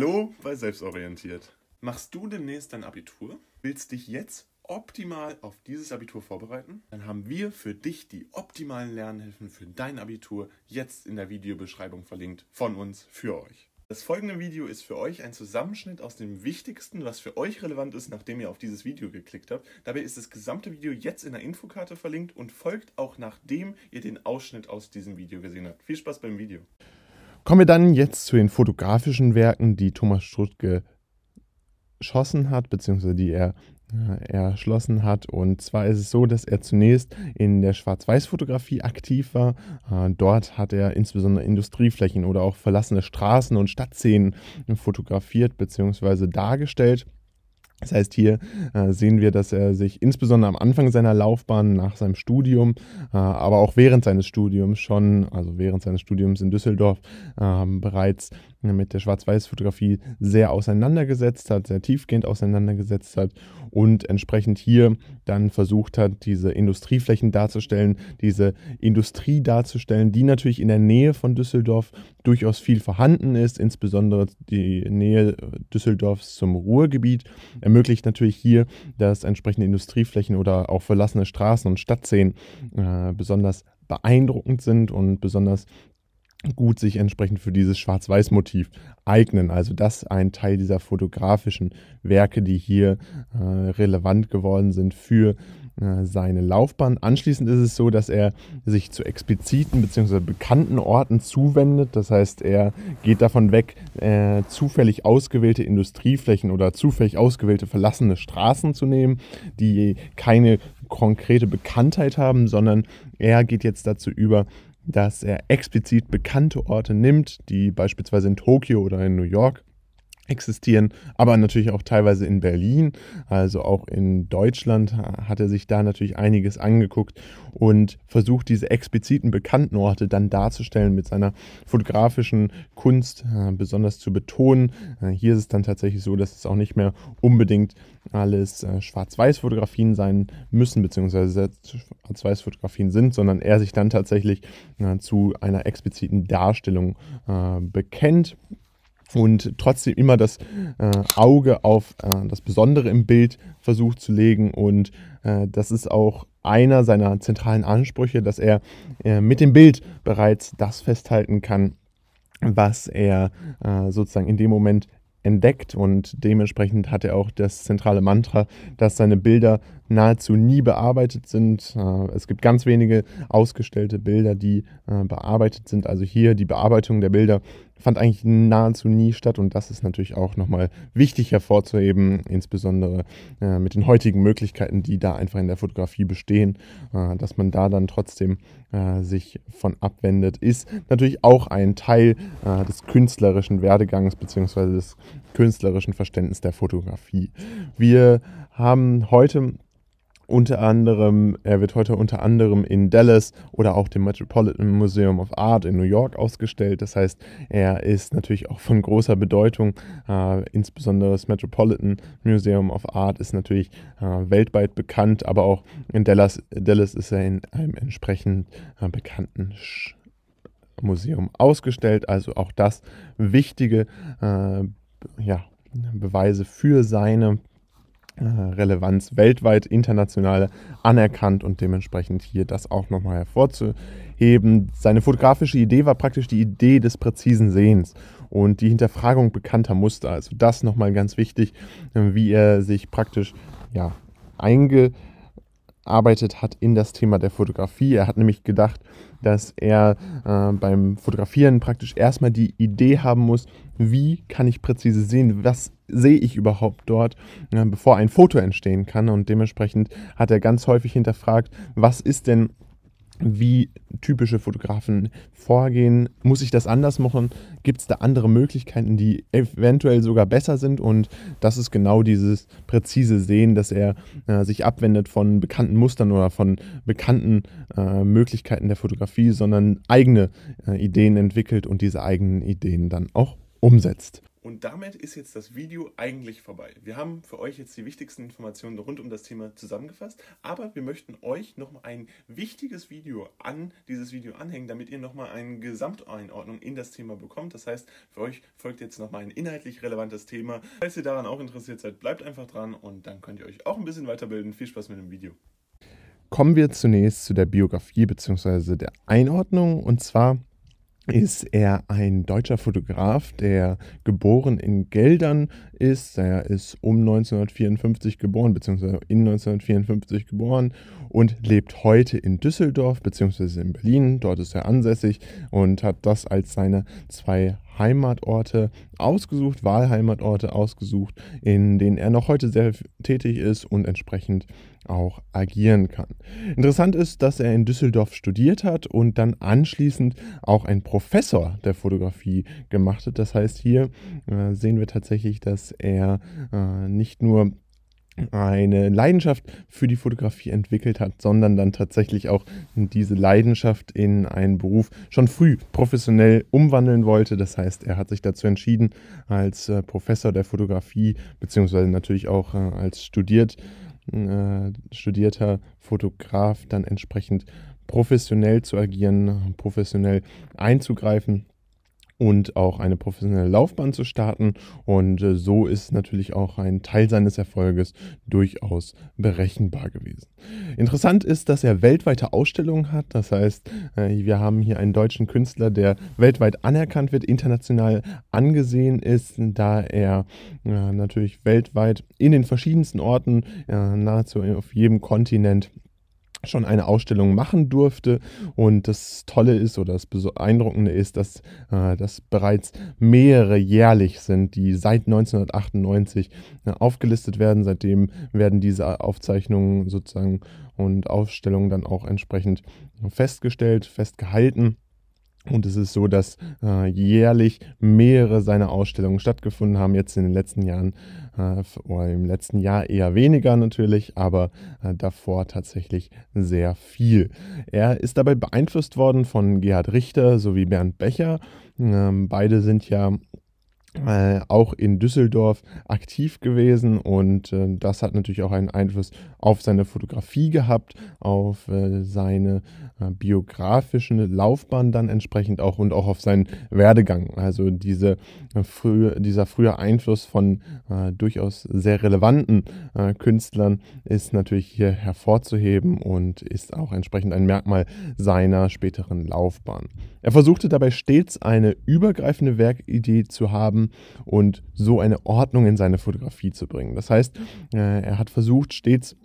Hallo bei Selbstorientiert. Machst du demnächst dein Abitur? Willst dich jetzt optimal auf dieses Abitur vorbereiten? Dann haben wir für dich die optimalen Lernhilfen für dein Abitur jetzt in der Videobeschreibung verlinkt von uns für euch. Das folgende Video ist für euch ein Zusammenschnitt aus dem Wichtigsten, was für euch relevant ist, nachdem ihr auf dieses Video geklickt habt. Dabei ist das gesamte Video jetzt in der Infokarte verlinkt und folgt auch nachdem ihr den Ausschnitt aus diesem Video gesehen habt. Viel Spaß beim Video! Kommen wir dann jetzt zu den fotografischen Werken, die Thomas Struttke geschossen hat, beziehungsweise die er äh, erschlossen hat. Und zwar ist es so, dass er zunächst in der Schwarz-Weiß-Fotografie aktiv war. Äh, dort hat er insbesondere Industrieflächen oder auch verlassene Straßen und Stadtszenen fotografiert beziehungsweise dargestellt. Das heißt, hier äh, sehen wir, dass er sich insbesondere am Anfang seiner Laufbahn nach seinem Studium, äh, aber auch während seines Studiums schon, also während seines Studiums in Düsseldorf, äh, bereits mit der Schwarz-Weiß-Fotografie sehr auseinandergesetzt hat, sehr tiefgehend auseinandergesetzt hat und entsprechend hier dann versucht hat, diese Industrieflächen darzustellen, diese Industrie darzustellen, die natürlich in der Nähe von Düsseldorf durchaus viel vorhanden ist, insbesondere die Nähe Düsseldorfs zum Ruhrgebiet, ermöglicht natürlich hier, dass entsprechende Industrieflächen oder auch verlassene Straßen und Stadtseen äh, besonders beeindruckend sind und besonders gut sich entsprechend für dieses Schwarz-Weiß-Motiv eignen. Also das ist ein Teil dieser fotografischen Werke, die hier äh, relevant geworden sind für äh, seine Laufbahn. Anschließend ist es so, dass er sich zu expliziten bzw. bekannten Orten zuwendet. Das heißt, er geht davon weg, äh, zufällig ausgewählte Industrieflächen oder zufällig ausgewählte verlassene Straßen zu nehmen, die keine konkrete Bekanntheit haben, sondern er geht jetzt dazu über, dass er explizit bekannte Orte nimmt, die beispielsweise in Tokio oder in New York existieren, aber natürlich auch teilweise in Berlin, also auch in Deutschland hat er sich da natürlich einiges angeguckt und versucht, diese expliziten bekannten Orte dann darzustellen mit seiner fotografischen Kunst äh, besonders zu betonen. Äh, hier ist es dann tatsächlich so, dass es auch nicht mehr unbedingt alles äh, Schwarz-Weiß-Fotografien sein müssen, beziehungsweise Schwarz-Weiß-Fotografien sind, sondern er sich dann tatsächlich zu einer expliziten Darstellung bekennt und trotzdem immer das äh, Auge auf äh, das Besondere im Bild versucht zu legen. Und äh, das ist auch einer seiner zentralen Ansprüche, dass er äh, mit dem Bild bereits das festhalten kann, was er äh, sozusagen in dem Moment entdeckt und dementsprechend hat er auch das zentrale Mantra, dass seine Bilder nahezu nie bearbeitet sind. Äh, es gibt ganz wenige ausgestellte Bilder, die äh, bearbeitet sind. Also hier die Bearbeitung der Bilder fand eigentlich nahezu nie statt und das ist natürlich auch nochmal wichtig hervorzuheben, insbesondere äh, mit den heutigen Möglichkeiten, die da einfach in der Fotografie bestehen, dass man da dann trotzdem sich von abwendet, ist natürlich auch ein Teil des künstlerischen Werdegangs bzw. des künstlerischen Verständnisses der Fotografie. Wir haben heute unter anderem, er wird heute unter anderem in Dallas oder auch dem Metropolitan Museum of Art in New York ausgestellt. Das heißt, er ist natürlich auch von großer Bedeutung. Äh, insbesondere das Metropolitan Museum of Art ist natürlich äh, weltweit bekannt, aber auch in Dallas, Dallas ist er in einem entsprechend äh, bekannten Sch Museum ausgestellt. Also auch das wichtige äh, ja, Beweise für seine äh, Relevanz weltweit, international anerkannt und dementsprechend hier das auch nochmal hervorzuheben. Seine fotografische Idee war praktisch die Idee des präzisen Sehens und die Hinterfragung bekannter Muster. Also das nochmal ganz wichtig, äh, wie er sich praktisch ja, eingearbeitet hat in das Thema der Fotografie. Er hat nämlich gedacht, dass er äh, beim Fotografieren praktisch erstmal die Idee haben muss, wie kann ich präzise sehen, was sehe ich überhaupt dort, äh, bevor ein Foto entstehen kann. Und dementsprechend hat er ganz häufig hinterfragt, was ist denn wie typische Fotografen vorgehen. Muss ich das anders machen? Gibt es da andere Möglichkeiten, die eventuell sogar besser sind? Und das ist genau dieses präzise Sehen, dass er äh, sich abwendet von bekannten Mustern oder von bekannten äh, Möglichkeiten der Fotografie, sondern eigene äh, Ideen entwickelt und diese eigenen Ideen dann auch umsetzt. Und damit ist jetzt das Video eigentlich vorbei. Wir haben für euch jetzt die wichtigsten Informationen rund um das Thema zusammengefasst, aber wir möchten euch noch ein wichtiges Video an dieses Video anhängen, damit ihr nochmal eine Gesamteinordnung in das Thema bekommt. Das heißt, für euch folgt jetzt nochmal ein inhaltlich relevantes Thema. Falls ihr daran auch interessiert seid, bleibt einfach dran und dann könnt ihr euch auch ein bisschen weiterbilden. Viel Spaß mit dem Video. Kommen wir zunächst zu der Biografie bzw. der Einordnung und zwar ist er ein deutscher Fotograf, der geboren in Geldern, ist. Er ist um 1954 geboren, beziehungsweise in 1954 geboren und lebt heute in Düsseldorf, beziehungsweise in Berlin. Dort ist er ansässig und hat das als seine zwei Heimatorte ausgesucht, Wahlheimatorte ausgesucht, in denen er noch heute sehr tätig ist und entsprechend auch agieren kann. Interessant ist, dass er in Düsseldorf studiert hat und dann anschließend auch ein Professor der Fotografie gemacht hat. Das heißt, hier äh, sehen wir tatsächlich, dass dass er äh, nicht nur eine Leidenschaft für die Fotografie entwickelt hat, sondern dann tatsächlich auch diese Leidenschaft in einen Beruf schon früh professionell umwandeln wollte. Das heißt, er hat sich dazu entschieden, als äh, Professor der Fotografie, beziehungsweise natürlich auch äh, als studiert, äh, studierter Fotograf dann entsprechend professionell zu agieren, äh, professionell einzugreifen und auch eine professionelle Laufbahn zu starten. Und äh, so ist natürlich auch ein Teil seines Erfolges durchaus berechenbar gewesen. Interessant ist, dass er weltweite Ausstellungen hat. Das heißt, äh, wir haben hier einen deutschen Künstler, der weltweit anerkannt wird, international angesehen ist, da er äh, natürlich weltweit in den verschiedensten Orten, nahezu auf jedem Kontinent, schon eine Ausstellung machen durfte. Und das Tolle ist oder das Beeindruckende ist, dass äh, das bereits mehrere jährlich sind, die seit 1998 äh, aufgelistet werden. Seitdem werden diese Aufzeichnungen sozusagen und Aufstellungen dann auch entsprechend festgestellt, festgehalten. Und es ist so, dass äh, jährlich mehrere seiner Ausstellungen stattgefunden haben. Jetzt in den letzten Jahren äh, oder im letzten Jahr eher weniger natürlich, aber äh, davor tatsächlich sehr viel. Er ist dabei beeinflusst worden von Gerhard Richter sowie Bernd Becher. Ähm, beide sind ja äh, auch in Düsseldorf aktiv gewesen und äh, das hat natürlich auch einen Einfluss auf seine Fotografie gehabt, auf äh, seine äh, biografische Laufbahn dann entsprechend auch und auch auf seinen Werdegang. Also diese, äh, frühe, dieser frühe Einfluss von durchaus sehr relevanten Künstlern ist natürlich hier hervorzuheben und ist auch entsprechend ein Merkmal seiner späteren Laufbahn. Er versuchte dabei stets eine übergreifende Werkidee zu haben, und so eine Ordnung in seine Fotografie zu bringen. Das heißt, äh, er hat versucht, stets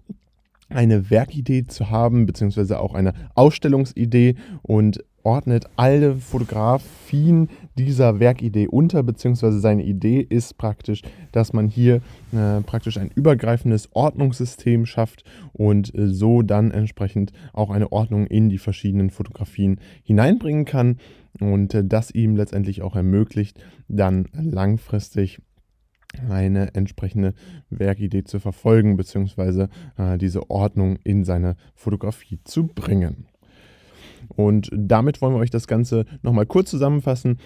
eine Werkidee zu haben, beziehungsweise auch eine Ausstellungsidee und ordnet alle Fotografien dieser Werkidee unter, beziehungsweise seine Idee ist praktisch, dass man hier äh, praktisch ein übergreifendes Ordnungssystem schafft und äh, so dann entsprechend auch eine Ordnung in die verschiedenen Fotografien hineinbringen kann und äh, das ihm letztendlich auch ermöglicht, dann langfristig eine entsprechende Werkidee zu verfolgen, beziehungsweise äh, diese Ordnung in seine Fotografie zu bringen. Und damit wollen wir euch das Ganze nochmal kurz zusammenfassen.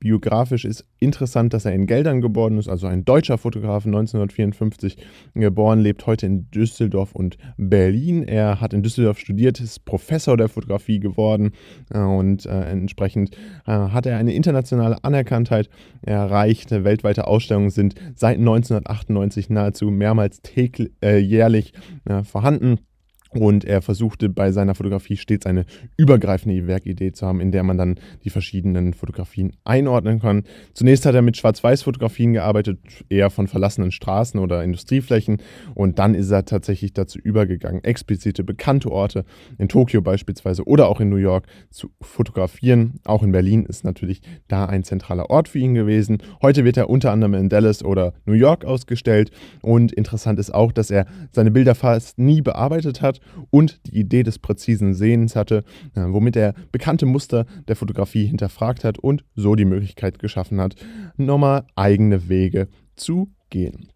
biografisch ist interessant, dass er in Geldern geboren ist, also ein deutscher Fotograf, 1954 geboren, lebt heute in Düsseldorf und Berlin. Er hat in Düsseldorf studiert, ist Professor der Fotografie geworden äh, und äh, entsprechend äh, hat er eine internationale Anerkanntheit erreicht. Weltweite Ausstellungen sind seit 1998 nahezu mehrmals täglich, äh, jährlich äh, vorhanden. Und er versuchte bei seiner Fotografie stets eine übergreifende Werkidee zu haben, in der man dann die verschiedenen Fotografien einordnen kann. Zunächst hat er mit Schwarz-Weiß-Fotografien gearbeitet, eher von verlassenen Straßen oder Industrieflächen. Und dann ist er tatsächlich dazu übergegangen, explizite bekannte Orte in Tokio beispielsweise oder auch in New York zu fotografieren. Auch in Berlin ist natürlich da ein zentraler Ort für ihn gewesen. Heute wird er unter anderem in Dallas oder New York ausgestellt. Und interessant ist auch, dass er seine Bilder fast nie bearbeitet hat und die Idee des präzisen Sehens hatte, äh, womit er bekannte Muster der Fotografie hinterfragt hat und so die Möglichkeit geschaffen hat, nochmal eigene Wege zu gehen.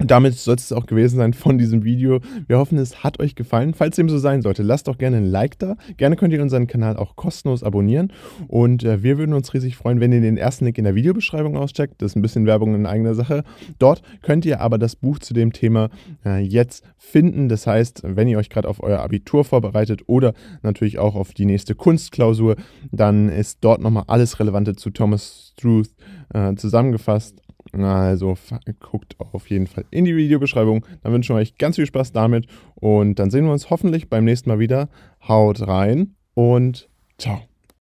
Und damit soll es auch gewesen sein von diesem Video. Wir hoffen, es hat euch gefallen. Falls dem so sein sollte, lasst doch gerne ein Like da. Gerne könnt ihr unseren Kanal auch kostenlos abonnieren. Und äh, wir würden uns riesig freuen, wenn ihr den ersten Link in der Videobeschreibung auscheckt. Das ist ein bisschen Werbung in eigener Sache. Dort könnt ihr aber das Buch zu dem Thema äh, jetzt finden. Das heißt, wenn ihr euch gerade auf euer Abitur vorbereitet oder natürlich auch auf die nächste Kunstklausur, dann ist dort nochmal alles Relevante zu Thomas Struth äh, zusammengefasst. Also guckt auf jeden Fall in die Videobeschreibung. Dann wünschen wir euch ganz viel Spaß damit und dann sehen wir uns hoffentlich beim nächsten Mal wieder. Haut rein und ciao.